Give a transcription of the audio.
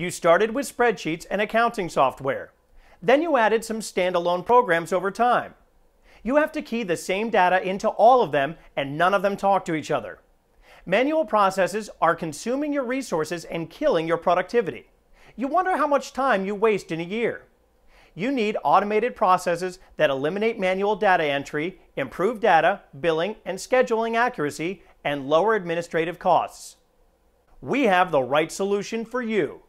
You started with spreadsheets and accounting software. Then you added some standalone programs over time. You have to key the same data into all of them and none of them talk to each other. Manual processes are consuming your resources and killing your productivity. You wonder how much time you waste in a year. You need automated processes that eliminate manual data entry, improve data, billing, and scheduling accuracy, and lower administrative costs. We have the right solution for you.